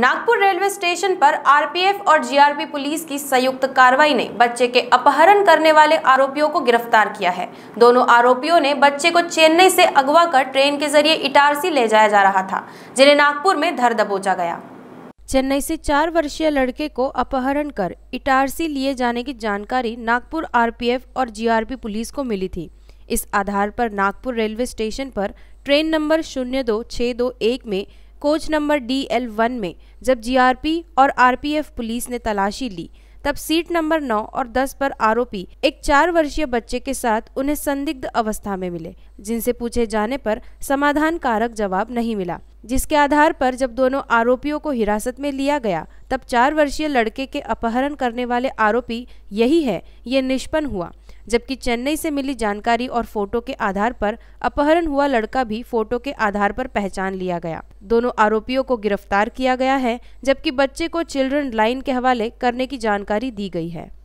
Nagpur railway station पर RPF और GRP police की संयुक्त कार्रवाई ने बच्चे के अपहरण करने वाले आरोपियों को गिरफ्तार किया है दोनों आरोपियों ने बच्चे को चेन्नई से अगवा कर ट्रेन के जरिए इटारसी ले जाया जा रहा था जिन्हें नागपुर में धर दबोचा गया चेन्नई से चार वर्षीय लड़के को अपहरण कर इटारसी लिए जाने की जानकारी नागपुर आरपीएफ और जीआरपी पुलिस को मिली थी इस आधार पर नागपुर रेलवे स्टेशन पर ट्रेन नंबर शून्य दो दो एक में coach number D L one में जब जीआरपी और आरपीएफ पुलिस ने तलाशी ली तब सीट नंबर 9 और 10 पर आरोपी एक चार वर्षीय बच्चे के साथ उन्हें संदिग्ध अवस्था में मिले जिनसे पूछे जाने पर समाधान कारक जवाब नहीं मिला जिसके आधार पर जब दोनों आरोपियों को हिरासत में लिया गया तब चार वर्षीय लड़के के अपहरण करने वाले आरोपी यही है ये निष्पन्न हुआ जबकि चेन्नई से मिली जानकारी और फोटो के आधार पर अपहरण हुआ लड़का भी फोटो के आधार पर पहचान लिया गया दोनों आरोपियों को गिरफ्तार किया गया है जबकि बच्चे को चिल्ड्रन लाइन के हवाले करने की जानकारी दी गई है